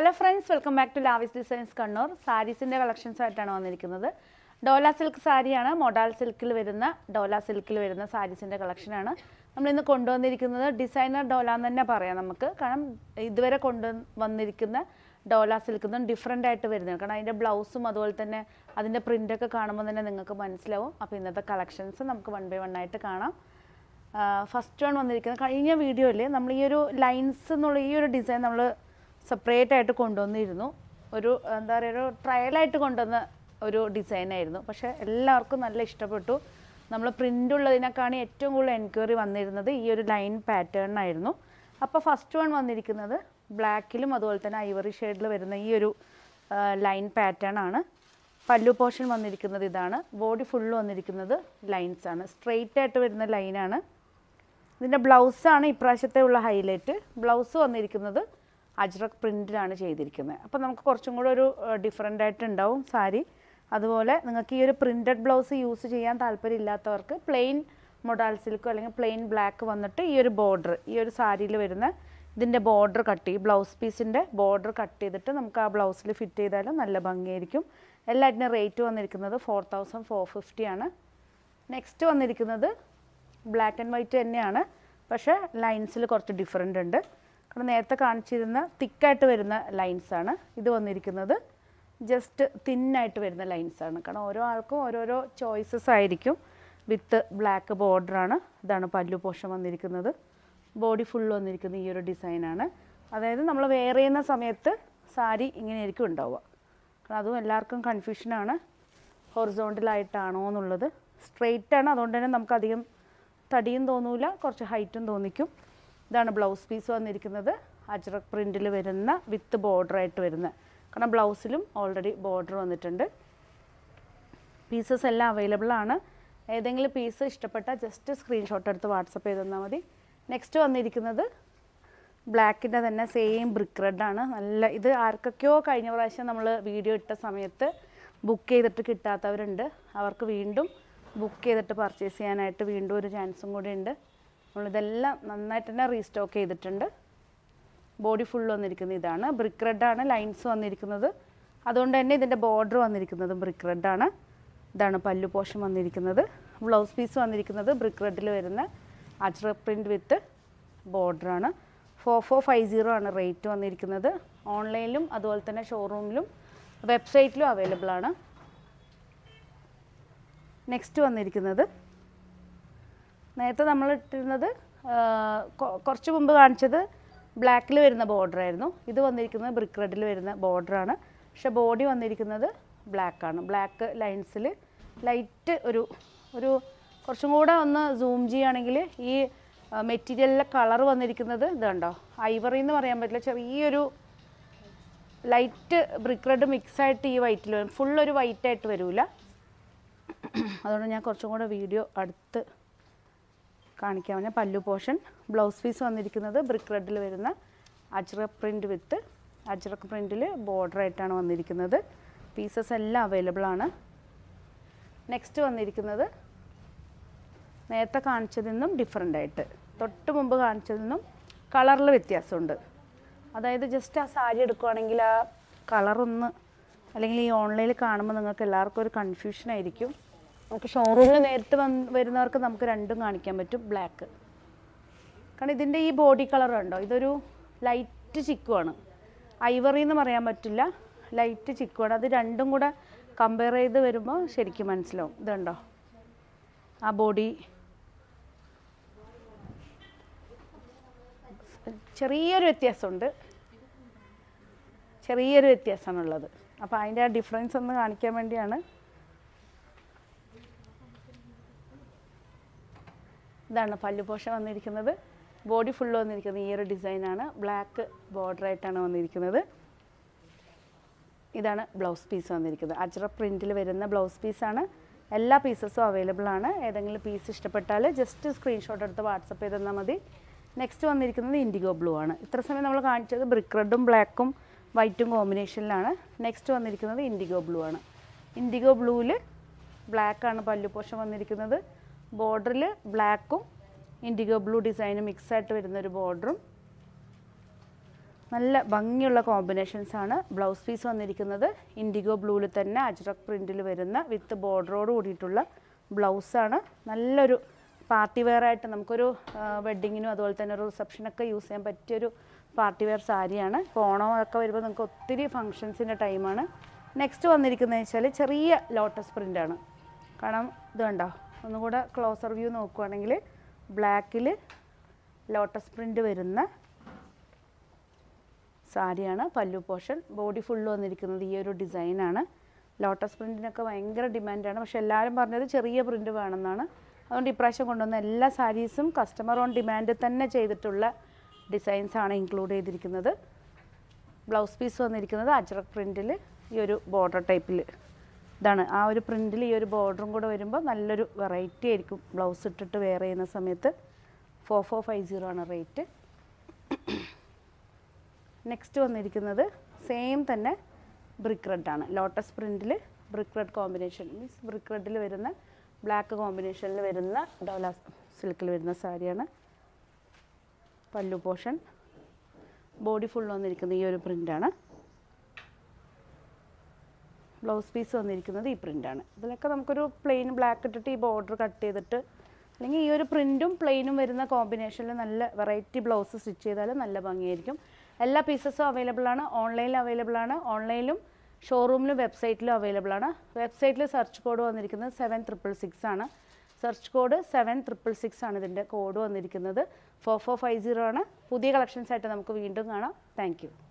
hello friends welcome back to Lavis designs Kannur സാരീസിൻ്റെ കളക്ഷൻസായിട്ടാണ് വന്നിരിക്കുന്നത് ഡോല സിൽക്ക് സാരിയാണ് മൊഡാൽ സിൽക്കിൽ വരുന്ന ഡോല സിൽക്കിൽ വരുന്ന സാരീസിൻ്റെ കളക്ഷനാണ് നമ്മളിന്ന് കൊണ്ടുവന്നിരിക്കുന്നത് ഡിസൈനർ ഡോല എന്ന് തന്നെ പറയാം നമുക്ക് കാരണം ഇതുവരെ കൊണ്ടു വന്നിരിക്കുന്ന ഡോല സിൽക്കിൽ നിന്നും ഡിഫറെൻ്റ് ആയിട്ട് വരുന്നത് കാരണം അതിൻ്റെ ബ്ലൗസും അതുപോലെ തന്നെ അതിൻ്റെ പ്രിൻ്റൊക്കെ കാണുമ്പോൾ തന്നെ നിങ്ങൾക്ക് മനസ്സിലാവും അപ്പോൾ ഇന്നത്തെ കളക്ഷൻസ് നമുക്ക് വൺ ബൈ വൺ ആയിട്ട് കാണാം ഫസ്റ്റ് വൺ വന്നിരിക്കുന്നത് കഴിഞ്ഞ വീഡിയോയിൽ നമ്മൾ ഈ ഒരു ലൈൻസ് എന്നുള്ള ഈ ഒരു ഡിസൈൻ നമ്മൾ സെപ്പറേറ്റ് ആയിട്ട് കൊണ്ടുവന്നിരുന്നു ഒരു എന്താ പറയുക ഒരു ട്രയലായിട്ട് കൊണ്ടുവന്ന ഒരു ഡിസൈനായിരുന്നു പക്ഷേ എല്ലാവർക്കും നല്ല ഇഷ്ടപ്പെട്ടു നമ്മൾ പ്രിൻ്റ് ഉള്ളതിനേക്കാണ് ഏറ്റവും കൂടുതൽ എൻക്വയറി വന്നിരുന്നത് ഈ ഒരു ലൈൻ പാറ്റേണിനായിരുന്നു അപ്പോൾ ഫസ്റ്റ് വൺ വന്നിരിക്കുന്നത് ബ്ലാക്കിലും അതുപോലെ തന്നെ ഐവറി ഷെയ്ഡിൽ വരുന്ന ഈ ഒരു ലൈൻ പാറ്റേൺ ആണ് പല്ലു പോർഷൻ വന്നിരിക്കുന്നത് ഇതാണ് ബോഡി ഫുള്ള് വന്നിരിക്കുന്നത് ലൈൻസ് ആണ് സ്ട്രെയിറ്റ് ആയിട്ട് വരുന്ന ലൈനാണ് ഇതിൻ്റെ ബ്ലൗസാണ് ഇപ്രാവശ്യത്തെ ഉള്ള ഹൈലൈറ്റ് ബ്ലൗസ് വന്നിരിക്കുന്നത് അജ്രക് പ്രിൻറ്റിലാണ് ചെയ്തിരിക്കുന്നത് അപ്പോൾ നമുക്ക് കുറച്ചും കൂടെ ഒരു ഡിഫറെൻ്റ് ആയിട്ട് ഉണ്ടാവും സാരി അതുപോലെ നിങ്ങൾക്ക് ഈ ഒരു പ്രിൻറ്റഡ് ബ്ലൗസ് യൂസ് ചെയ്യാൻ താല്പര്യമില്ലാത്തവർക്ക് പ്ലെയിൻ മൊഡാൽ സിൽക്കോ അല്ലെങ്കിൽ പ്ലെയിൻ ബ്ലാക്ക് വന്നിട്ട് ഈ ഒരു ബോർഡർ ഈ ഒരു സാരിയിൽ വരുന്ന ഇതിൻ്റെ ബോർഡർ കട്ട് ചെയ്യും ബ്ലൗസ് പീസിൻ്റെ ബോർഡർ കട്ട് ചെയ്തിട്ട് നമുക്ക് ആ ബ്ലൗസിൽ ഫിറ്റ് ചെയ്താലും നല്ല ഭംഗിയായിരിക്കും എല്ലാറ്റിനും റേറ്റ് വന്നിരിക്കുന്നത് ഫോർ തൗസൻഡ് ഫോർ ഫിഫ്റ്റി ആണ് നെക്സ്റ്റ് വന്നിരിക്കുന്നത് ബ്ലാക്ക് ആൻഡ് വൈറ്റ് തന്നെയാണ് പക്ഷേ ലൈൻസിൽ കുറച്ച് ഡിഫറെൻ്റ് ഉണ്ട് കാരണം നേരത്തെ കാണിച്ചിരുന്ന തിക്കായിട്ട് വരുന്ന ലൈൻസാണ് ഇത് വന്നിരിക്കുന്നത് ജസ്റ്റ് തിന്നായിട്ട് വരുന്ന ലൈൻസാണ് കാരണം ഓരോ ആൾക്കും ഓരോരോ ചോയ്സസ് ആയിരിക്കും വിത്ത് ബ്ലാക്ക് ബോർഡറാണ് ഇതാണ് പല്ലു പോഷം വന്നിരിക്കുന്നത് ബോഡി ഫുൾ വന്നിരിക്കുന്ന ഈ ഒരു ഡിസൈനാണ് അതായത് നമ്മൾ വെയർ ചെയ്യുന്ന സമയത്ത് സാരി ഇങ്ങനെ ആയിരിക്കും ഉണ്ടാവുക കാരണം അതും എല്ലാവർക്കും കൺഫ്യൂഷനാണ് ഹൊറിസോണ്ടിലായിട്ടാണോ എന്നുള്ളത് സ്ട്രെയിറ്റാണ് ആണ് അതുകൊണ്ട് തന്നെ നമുക്കധികം തടിയും തോന്നൂല കുറച്ച് ഹൈറ്റും തോന്നിക്കും ഇതാണ് ബ്ലൗസ് പീസ് വന്നിരിക്കുന്നത് അജ്രക് പ്രിൻറ്റിൽ വരുന്ന വിത്ത് ബോർഡറായിട്ട് വരുന്ന കാരണം ബ്ലൗസിലും ഓൾറെഡി ബോർഡർ വന്നിട്ടുണ്ട് പീസസ് എല്ലാം അവൈലബിൾ ആണ് ഏതെങ്കിലും പീസ് ഇഷ്ടപ്പെട്ടാൽ ജസ്റ്റ് സ്ക്രീൻഷോട്ട് എടുത്ത് വാട്സപ്പ് ചെയ്ത് തന്നാൽ മതി നെക്സ്റ്റ് വന്നിരിക്കുന്നത് ബ്ലാക്കിൻ്റെ തന്നെ സെയിം ബ്രിക്ക് റെഡാണ് നല്ല ഇത് ആർക്കൊക്കെയോ കഴിഞ്ഞ പ്രാവശ്യം നമ്മൾ വീഡിയോ ഇട്ട സമയത്ത് ബുക്ക് ചെയ്തിട്ട് കിട്ടാത്തവരുണ്ട് അവർക്ക് വീണ്ടും ബുക്ക് ചെയ്തിട്ട് പർച്ചേസ് ചെയ്യാനായിട്ട് വീണ്ടും ഒരു ചാൻസും കൂടി ഉണ്ട് നമ്മളിതെല്ലാം നന്നായിട്ട് തന്നെ റീസ്റ്റോക്ക് ചെയ്തിട്ടുണ്ട് ബോഡി ഫുൾ വന്നിരിക്കുന്ന ഇതാണ് ബ്രിക്ക് റെഡാണ് ലൈൻസ് വന്നിരിക്കുന്നത് അതുകൊണ്ട് തന്നെ ഇതിൻ്റെ ബോർഡർ വന്നിരിക്കുന്നത് ബ്രിക്ക് റെഡാണ് ഇതാണ് പല്ലു പോഷൻ വന്നിരിക്കുന്നത് ബ്ലൗസ് പീസ് വന്നിരിക്കുന്നത് ബ്രിക്ക് റെഡിൽ വരുന്ന അച്ചറ പ്രിൻറ്റ് വിത്ത് ബോർഡറാണ് ഫോർ ഫോർ ഫൈവ് സീറോ ആണ് റേറ്റ് വന്നിരിക്കുന്നത് ഓൺലൈനിലും അതുപോലെ തന്നെ ഷോറൂമിലും വെബ്സൈറ്റിലും അവൈലബിൾ ആണ് നെക്സ്റ്റ് വന്നിരിക്കുന്നത് നേരത്തെ നമ്മൾ ഇട്ടിരുന്നത് കുറച്ച് മുമ്പ് കാണിച്ചത് ബ്ലാക്കിൽ വരുന്ന ബോർഡർ ആയിരുന്നു ഇത് വന്നിരിക്കുന്നത് ബ്രിക്ക് റെഡിൽ വരുന്ന ബോർഡറാണ് പക്ഷെ ബോഡി വന്നിരിക്കുന്നത് ബ്ലാക്കാണ് ബ്ലാക്ക് ലൈൻസിൽ ലൈറ്റ് ഒരു ഒരു കുറച്ചും കൂടെ ഒന്ന് സൂം ചെയ്യുകയാണെങ്കിൽ ഈ മെറ്റീരിയലിലെ കളർ വന്നിരിക്കുന്നത് ഇതുണ്ടോ ഐവറി എന്ന് പറയാൻ പറ്റില്ല ചെറിയൊരു ലൈറ്റ് ബ്രിക്ക് റെഡ് മിക്സായിട്ട് ഈ വൈറ്റിൽ വരും ഫുള്ളൊരു വൈറ്റായിട്ട് വരില്ല അതുകൊണ്ട് ഞാൻ കുറച്ചും കൂടെ വീഡിയോ അടുത്ത് കാണിക്കാൻ പറഞ്ഞ പല്ലു പോർഷൻ ബ്ലൗസ് പീസ് വന്നിരിക്കുന്നത് ബ്രിക്ക് റെഡിൽ വരുന്ന അജ്രക് പ്രിൻറ്റ് വിത്ത് അജ്രക് പ്രിൻറ്റിൽ ബോർഡർ ആയിട്ടാണ് വന്നിരിക്കുന്നത് പീസസ് എല്ലാം അവൈലബിൾ ആണ് നെക്സ്റ്റ് വന്നിരിക്കുന്നത് നേരത്തെ കാണിച്ചതിൽ നിന്നും ഡിഫറെൻ്റ് ആയിട്ട് തൊട്ട് മുമ്പ് കാണിച്ചതിൽ നിന്നും കളറിൽ വ്യത്യാസമുണ്ട് അതായത് ജസ്റ്റ് ആ സാരി എടുക്കുകയാണെങ്കിൽ ആ കളറൊന്ന് അല്ലെങ്കിൽ ഈ ഓൺലൈനിൽ കാണുമ്പോൾ നിങ്ങൾക്ക് എല്ലാവർക്കും ഒരു കൺഫ്യൂഷൻ ആയിരിക്കും നമുക്ക് ഷോറൂമിൽ നേരിട്ട് വന്ന് വരുന്നവർക്ക് നമുക്ക് രണ്ടും കാണിക്കാൻ പറ്റും ബ്ലാക്ക് കാരണം ഇതിൻ്റെ ഈ ബോഡി കളർ ഉണ്ടോ ഇതൊരു ലൈറ്റ് ചിക്കുവാണ് ഐവറി എന്ന് പറയാൻ പറ്റില്ല ലൈറ്റ് ചിക്കുവാണ് അത് രണ്ടും കൂടെ കമ്പയർ ചെയ്ത് വരുമ്പോൾ ശരിക്കും മനസ്സിലാവും ഇതുണ്ടോ ആ ബോഡി ചെറിയൊരു വ്യത്യാസമുണ്ട് ചെറിയൊരു വ്യത്യാസമാണുള്ളത് അപ്പോൾ അതിൻ്റെ ആ ഡിഫറൻസ് ഒന്ന് കാണിക്കാൻ വേണ്ടിയാണ് ഇതാണ് പല്ലു പോഷ വന്നിരിക്കുന്നത് ബോഡി ഫുള്ള് വന്നിരിക്കുന്നത് ഈ ഒരു ഡിസൈനാണ് ബ്ലാക്ക് ബോർഡർ ആയിട്ടാണ് വന്നിരിക്കുന്നത് ഇതാണ് ബ്ലൗസ് പീസ് വന്നിരിക്കുന്നത് അജറ പ്രിൻറ്റിൽ വരുന്ന ബ്ലൗസ് പീസാണ് എല്ലാ പീസസും അവൈലബിൾ ആണ് ഏതെങ്കിലും പീസ് ഇഷ്ടപ്പെട്ടാൽ ജസ്റ്റ് സ്ക്രീൻഷോട്ട് എടുത്ത് വാട്സപ്പ് ചെയ്ത് തന്നാൽ മതി നെക്സ്റ്റ് വന്നിരിക്കുന്നത് ഇൻഡിഗോ ബ്ലൂ ആണ് ഇത്ര സമയം നമ്മൾ കാണിച്ചത് ബ്രിക്ക് റെഡും ബ്ലാക്കും വൈറ്റും കോമ്പിനേഷനിലാണ് നെക്സ്റ്റ് വന്നിരിക്കുന്നത് ഇൻഡിഗോ ബ്ലൂ ആണ് ഇൻഡിഗോ ബ്ലൂവിൽ ബ്ലാക്കാണ് പല്ലു പോഷം വന്നിരിക്കുന്നത് ബോർഡറിൽ ബ്ലാക്കും ഇൻഡിഗോ ബ്ലൂ ഡിസൈനും മിക്സായിട്ട് വരുന്നൊരു ബോർഡറും നല്ല ഭംഗിയുള്ള കോമ്പിനേഷൻസാണ് ബ്ലൗസ് പീസ് വന്നിരിക്കുന്നത് ഇൻഡിഗോ ബ്ലൂവിൽ തന്നെ അജ്രക് പ്രിൻറ്റിൽ വരുന്ന വിത്ത് ബോർഡറോട് കൂടിയിട്ടുള്ള ബ്ലൗസാണ് നല്ലൊരു പാർട്ടി വെയർ ആയിട്ട് നമുക്കൊരു വെഡ്ഡിങ്ങിനും അതുപോലെ തന്നെ ഒരു റിസപ്ഷനൊക്കെ യൂസ് ചെയ്യാൻ പറ്റിയൊരു പാർട്ടി വെയർ സാരിയാണ് ഇപ്പോൾ ഓണമൊക്കെ വരുമ്പോൾ നമുക്ക് ഒത്തിരി ഫങ്ഷൻസിൻ്റെ ടൈമാണ് നെക്സ്റ്റ് വന്നിരിക്കുന്നത് വെച്ചാൽ ചെറിയ ലോട്ടസ് പ്രിൻ്റാണ് കാരണം ഇത് കണ്ടോ ഒന്നുകൂടെ ക്ലോസർ വ്യൂ നോക്കുവാണെങ്കിൽ ബ്ലാക്കിൽ ലോട്ടസ് പ്രിൻ്റ് വരുന്ന സാരിയാണ് പല്ലു പോർഷൻ ബോഡി ഫുള്ള് വന്നിരിക്കുന്നത് ഈ ഒരു ഡിസൈനാണ് ലോട്ടസ് പ്രിൻറ്റിനൊക്കെ ഭയങ്കര ഡിമാൻഡാണ് പക്ഷെ എല്ലാവരും പറഞ്ഞത് ചെറിയ പ്രിൻറ്റ് വേണമെന്നാണ് അതുകൊണ്ട് ഇപ്രാവശ്യം കൊണ്ടുവന്ന എല്ലാ സാരീസും കസ്റ്റമർ ഓൺ ഡിമാൻഡ് തന്നെ ചെയ്തിട്ടുള്ള ഡിസൈൻസാണ് ഇൻക്ലൂഡ് ചെയ്തിരിക്കുന്നത് ബ്ലൗസ് പീസ് വന്നിരിക്കുന്നത് അജറക് പ്രിൻറ്റിൽ ഈ ഒരു ബോർഡർ ടൈപ്പിൽ ഇതാണ് ആ ഒരു പ്രിൻറ്റിൽ ഈ ഒരു ബോർഡറും കൂടെ വരുമ്പോൾ നല്ലൊരു വെറൈറ്റി ആയിരിക്കും ബ്ലൗസ് ഇട്ടിട്ട് വെയർ ചെയ്യുന്ന സമയത്ത് ഫോർ ഫോർ ഫൈവ് സീറോ ആണ് റേറ്റ് നെക്സ്റ്റ് വന്നിരിക്കുന്നത് സെയിം തന്നെ ബ്രിക്ക് റെഡാണ് ലോട്ടസ് പ്രിൻറ്റിൽ brick red combination means brick റെഡിൽ വരുന്ന ബ്ലാക്ക് കോമ്പിനേഷനിൽ വരുന്ന ഡോല സിൽക്കിൽ വരുന്ന സാരിയാണ് പല്ലു പോഷൻ ബോഡി ഫുൾ വന്നിരിക്കുന്ന ഈ ഒരു പ്രിൻ്റാണ് ബ്ലൗസ് പീസ് വന്നിരിക്കുന്നത് ഈ പ്രിൻ്റാണ് ഇതിലൊക്കെ നമുക്കൊരു പ്ലെയിൻ ബ്ലാക്ക് ഇട്ടിട്ട് ഈ ബോർഡർ കട്ട് ചെയ്തിട്ട് അല്ലെങ്കിൽ ഈ ഒരു പ്രിൻറ്റും പ്ലെയിനും വരുന്ന കോമ്പിനേഷനിൽ നല്ല വെറൈറ്റി ബ്ലൗസ് സ്റ്റിച്ച് ചെയ്താൽ നല്ല ഭംഗിയായിരിക്കും എല്ലാ പീസസും അവൈലബിൾ ആണ് ഓൺലൈനിൽ അവൈലബിൾ ആണ് ഓൺലൈനിലും ഷോറൂമിലും വെബ്സൈറ്റിലും അവൈലബിൾ ആണ് വെബ്സൈറ്റിൽ സെർച്ച് കോഡ് വന്നിരിക്കുന്നത് സെവൻ ട്രിപ്പിൾ സിക്സ് ആണ് search code seven triple six ആണ് ഇതിൻ്റെ കോഡ് വന്നിരിക്കുന്നത് ഫോർ ഫോർ ഫൈവ് സീറോ ആണ് പുതിയ കളക്ഷൻസ് ആയിട്ട് നമുക്ക് വീണ്ടും കാണാം താങ്ക്